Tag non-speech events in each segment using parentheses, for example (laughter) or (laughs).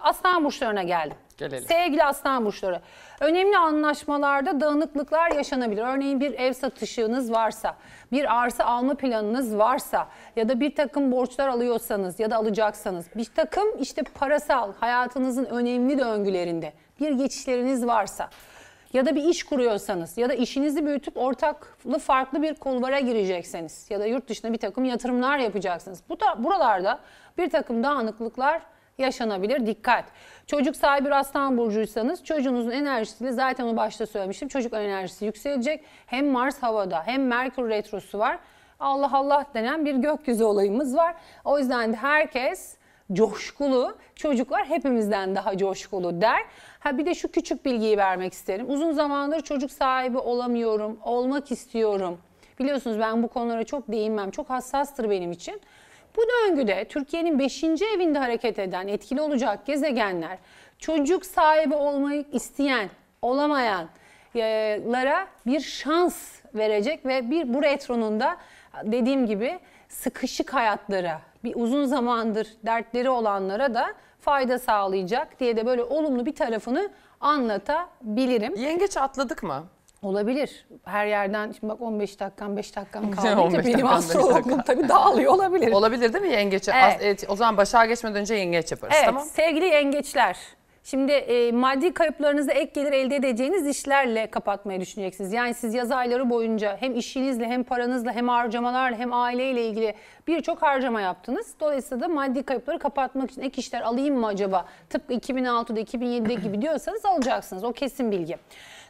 aslan burçlarına geldim. Gelelim. Sevgili aslan burçları. Önemli anlaşmalarda dağınıklıklar yaşanabilir. Örneğin bir ev satışınız varsa, bir arsa alma planınız varsa ya da bir takım borçlar alıyorsanız ya da alacaksanız bir takım işte parasal hayatınızın önemli döngülerinde bir geçişleriniz varsa ya da bir iş kuruyorsanız ya da işinizi büyütüp ortaklı farklı bir kulvara girecekseniz ya da yurt dışına bir takım yatırımlar yapacaksınız. Bu da buralarda bir takım dağınıklıklar yaşanabilir. Dikkat. Çocuk sahibi aslan burcuysanız çocuğunuzun enerjisini zaten onu başta söylemiştim. Çocuk enerjisi yükselecek. Hem Mars havada hem Merkür retrosu var. Allah Allah denen bir gökyüzü olayımız var. O yüzden de herkes coşkulu, çocuklar hepimizden daha coşkulu der. Ha bir de şu küçük bilgiyi vermek isterim. Uzun zamandır çocuk sahibi olamıyorum, olmak istiyorum. Biliyorsunuz ben bu konulara çok değinmem. Çok hassastır benim için. Bu döngüde Türkiye'nin 5. evinde hareket eden etkili olacak gezegenler çocuk sahibi olmayı isteyen, olamayanlara bir şans verecek ve bir bu retronun da dediğim gibi sıkışık hayatlara, bir uzun zamandır dertleri olanlara da fayda sağlayacak diye de böyle olumlu bir tarafını anlatabilirim. Yengeç atladık mı? Olabilir. Her yerden şimdi bak 15 dakikam 5 dakikam (laughs) kaldı. benim az soğuklum tabii dağılıyor olabilir. Olabilir değil mi yengeç? Evet. Az, evet. O zaman başa geçmeden önce yengeç yaparız evet, tamam sevgili yengeçler Şimdi e, maddi kayıplarınızı ek gelir elde edeceğiniz işlerle kapatmayı düşüneceksiniz. Yani siz yaz ayları boyunca hem işinizle hem paranızla hem harcamalarla hem aileyle ilgili birçok harcama yaptınız. Dolayısıyla da maddi kayıpları kapatmak için ek işler alayım mı acaba? Tıpkı 2006'da 2007'de gibi diyorsanız alacaksınız. O kesin bilgi.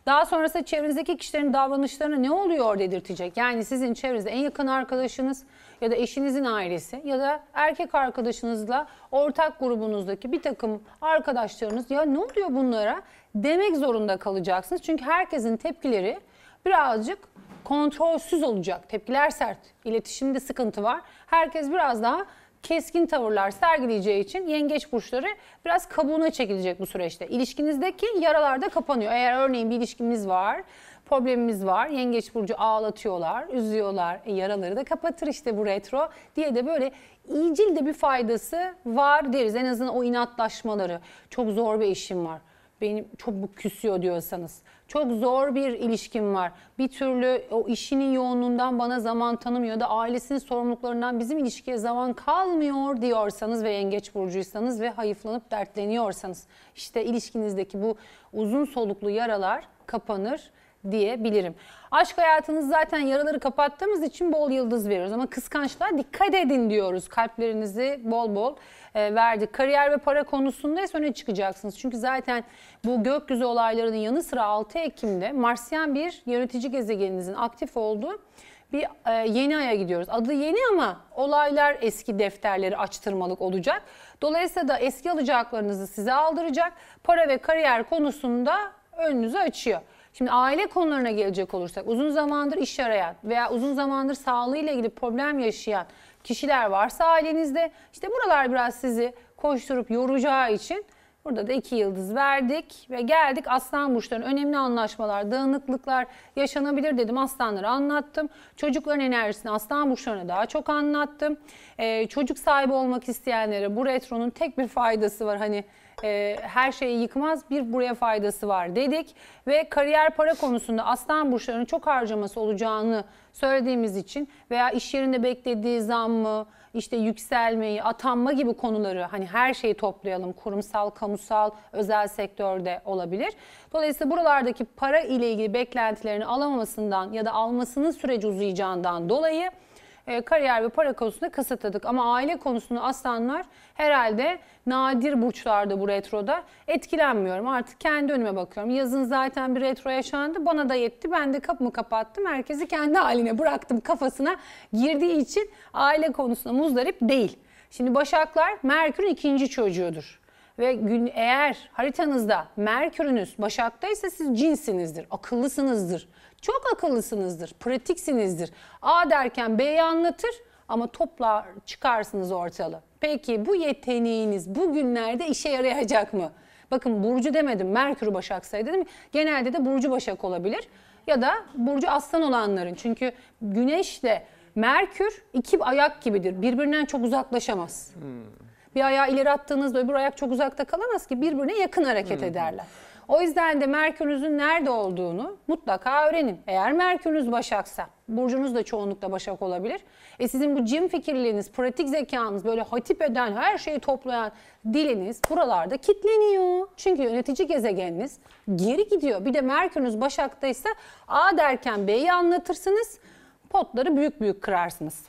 Daha sonrasında çevrenizdeki kişilerin davranışlarına ne oluyor dedirtecek. Yani sizin çevrenizde en yakın arkadaşınız ya da eşinizin ailesi ya da erkek arkadaşınızla ortak grubunuzdaki bir takım arkadaşlarınız ya ne oluyor bunlara demek zorunda kalacaksınız. Çünkü herkesin tepkileri birazcık kontrolsüz olacak. Tepkiler sert, iletişimde sıkıntı var. Herkes biraz daha keskin tavırlar sergileyeceği için yengeç burçları biraz kabuğuna çekilecek bu süreçte. İlişkinizdeki yaralar da kapanıyor. Eğer örneğin bir ilişkiniz var problemimiz var. Yengeç Burcu ağlatıyorlar, üzüyorlar. E, yaraları da kapatır işte bu retro diye de böyle iyicil de bir faydası var deriz. En azından o inatlaşmaları. Çok zor bir işim var. Benim çok bu küsüyor diyorsanız. Çok zor bir ilişkim var. Bir türlü o işinin yoğunluğundan bana zaman tanımıyor da ailesinin sorumluluklarından bizim ilişkiye zaman kalmıyor diyorsanız ve yengeç burcuysanız ve hayıflanıp dertleniyorsanız işte ilişkinizdeki bu uzun soluklu yaralar kapanır diyebilirim. Aşk hayatınız zaten yaraları kapattığımız için bol yıldız veriyoruz ama kıskançlığa dikkat edin diyoruz. Kalplerinizi bol bol e, verdik. Kariyer ve para konusunda ise öne çıkacaksınız. Çünkü zaten bu gökyüzü olaylarının yanı sıra 6 Ekim'de Marsyan bir yönetici gezegeninizin aktif olduğu bir e, yeni aya gidiyoruz. Adı yeni ama olaylar eski defterleri açtırmalık olacak. Dolayısıyla da eski alacaklarınızı size aldıracak. Para ve kariyer konusunda önünüzü açıyor. Şimdi aile konularına gelecek olursak uzun zamandır iş arayan veya uzun zamandır sağlığıyla ilgili problem yaşayan kişiler varsa ailenizde işte buralar biraz sizi koşturup yoracağı için Burada da iki yıldız verdik ve geldik aslan burçların önemli anlaşmalar, dağınıklıklar yaşanabilir dedim. Aslanları anlattım. Çocukların enerjisini aslan burçlarına daha çok anlattım. Ee, çocuk sahibi olmak isteyenlere bu retronun tek bir faydası var. Hani e, her şeyi yıkmaz bir buraya faydası var dedik. Ve kariyer para konusunda aslan burçlarının çok harcaması olacağını söylediğimiz için veya iş yerinde beklediği zam mı, işte yükselmeyi, atanma gibi konuları hani her şeyi toplayalım. Kurumsal, kamusal, özel sektörde olabilir. Dolayısıyla buralardaki para ile ilgili beklentilerini alamamasından ya da almasının süreci uzayacağından dolayı e, kariyer ve para konusunda kısıtladık. Ama aile konusunda aslanlar herhalde nadir burçlarda bu retroda etkilenmiyorum. Artık kendi önüme bakıyorum. Yazın zaten bir retro yaşandı. Bana da yetti. Ben de kapımı kapattım. Herkesi kendi (laughs) haline bıraktım kafasına girdiği için aile konusunda muzdarip değil. Şimdi Başaklar Merkür'ün ikinci çocuğudur ve gün eğer haritanızda Merkür'ünüz Başak'taysa siz cinsinizdir, akıllısınızdır. Çok akıllısınızdır, pratiksinizdir. A derken B'yi anlatır ama toplar çıkarsınız ortalı. Peki bu yeteneğiniz bu günlerde işe yarayacak mı? Bakın Burcu demedim, Merkür Başaksa dedim. Genelde de Burcu Başak olabilir ya da Burcu Aslan olanların. Çünkü Güneş Güneş'le Merkür iki ayak gibidir. Birbirinden çok uzaklaşamaz. Hmm. Bir ayağı ileri attığınızda öbür ayak çok uzakta kalamaz ki birbirine yakın hareket hmm. ederler. O yüzden de Merkür'ünüzün nerede olduğunu mutlaka öğrenin. Eğer Merkür'ünüz Başak'sa, burcunuz da çoğunlukla Başak olabilir. E sizin bu cim fikirliğiniz, pratik zekanız, böyle hatip eden, her şeyi toplayan diliniz buralarda kitleniyor. Çünkü yönetici gezegeniniz geri gidiyor. Bir de Merkür'ünüz Başak'taysa A derken B'yi anlatırsınız, potları büyük büyük kırarsınız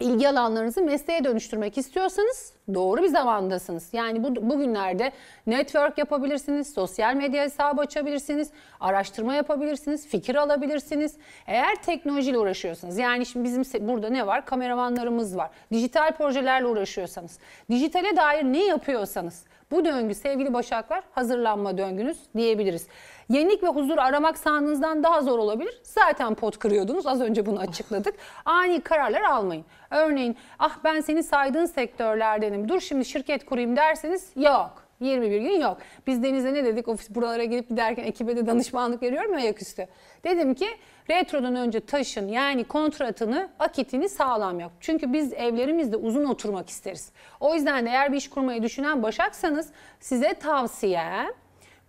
ilgi alanlarınızı mesleğe dönüştürmek istiyorsanız doğru bir zamandasınız. Yani bu, bugünlerde network yapabilirsiniz, sosyal medya hesabı açabilirsiniz, araştırma yapabilirsiniz, fikir alabilirsiniz. Eğer teknolojiyle uğraşıyorsanız yani şimdi bizim burada ne var? Kameramanlarımız var. Dijital projelerle uğraşıyorsanız, dijitale dair ne yapıyorsanız bu döngü sevgili Başaklar hazırlanma döngünüz diyebiliriz. Yenik ve huzur aramak sandığınızdan daha zor olabilir. Zaten pot kırıyordunuz. Az önce bunu açıkladık. (laughs) Ani kararlar almayın. Örneğin ah ben seni saydığın sektörlerdenim. Dur şimdi şirket kurayım derseniz yok 21 gün yok. Biz Deniz'e ne dedik? Ofis buralara gidip giderken ekibe de danışmanlık veriyorum ya ayaküstü. Dedim ki retrodan önce taşın yani kontratını, akitini sağlam yap. Çünkü biz evlerimizde uzun oturmak isteriz. O yüzden de eğer bir iş kurmayı düşünen başaksanız size tavsiyem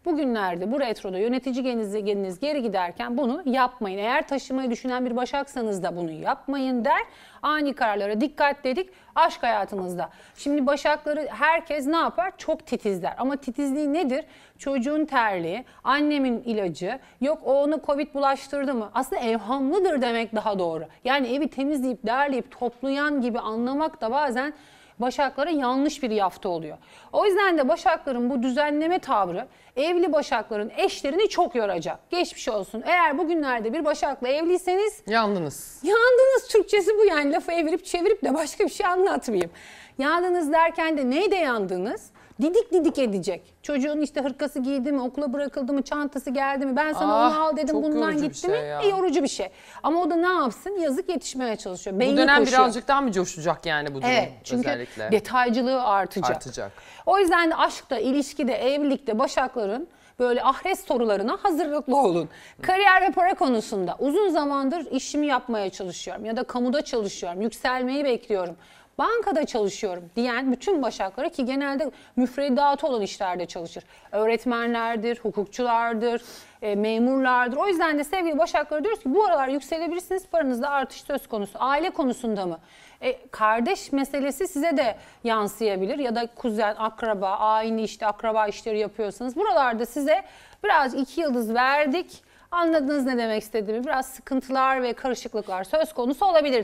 Bugünlerde bu retroda yönetici geniz geri giderken bunu yapmayın. Eğer taşımayı düşünen bir başaksanız da bunu yapmayın der. Ani kararlara dikkat dedik aşk hayatınızda. Şimdi başakları herkes ne yapar? Çok titizler. Ama titizliği nedir? Çocuğun terliği, annemin ilacı, yok o ona covid bulaştırdı mı? Aslında evhamlıdır demek daha doğru. Yani evi temizleyip derleyip toplayan gibi anlamak da bazen Başaklara yanlış bir yafta oluyor. O yüzden de Başakların bu düzenleme tavrı evli Başakların eşlerini çok yoracak. Geçmiş olsun. Eğer bugünlerde bir Başak'la evliyseniz... Yandınız. Yandınız Türkçesi bu yani lafı evirip çevirip de başka bir şey anlatmayayım. Yandınız derken de neyde yandınız? didik didik edecek. Çocuğun işte hırkası giydi mi, okula bırakıldı mı, çantası geldi mi, ben sana Ah, onu al dedim bundan yorucu gitti şey mi? ya. E, yorucu bir şey. Ama o da ne yapsın? Yazık yetişmeye çalışıyor. Beyni Bu dönem koşuyor. birazcık daha mı coşacak yani bu dönem Evet çünkü özellikle? detaycılığı artacak. Artacak. O yüzden de aşkta, ilişkide, evlilikte Başakların böyle ahres sorularına hazırlıklı olun. Kariyer ve para konusunda uzun zamandır işimi yapmaya çalışıyorum ya da kamuda çalışıyorum, yükselmeyi bekliyorum bankada çalışıyorum diyen bütün başakları ki genelde müfredatı olan işlerde çalışır. Öğretmenlerdir, hukukçulardır, e, memurlardır. O yüzden de sevgili başakları diyoruz ki bu aralar yükselebilirsiniz paranızda artış söz konusu. Aile konusunda mı? E, kardeş meselesi size de yansıyabilir ya da kuzen, akraba, aynı işte akraba işleri yapıyorsanız buralarda size biraz iki yıldız verdik. Anladınız ne demek istediğimi. Biraz sıkıntılar ve karışıklıklar söz konusu olabilir.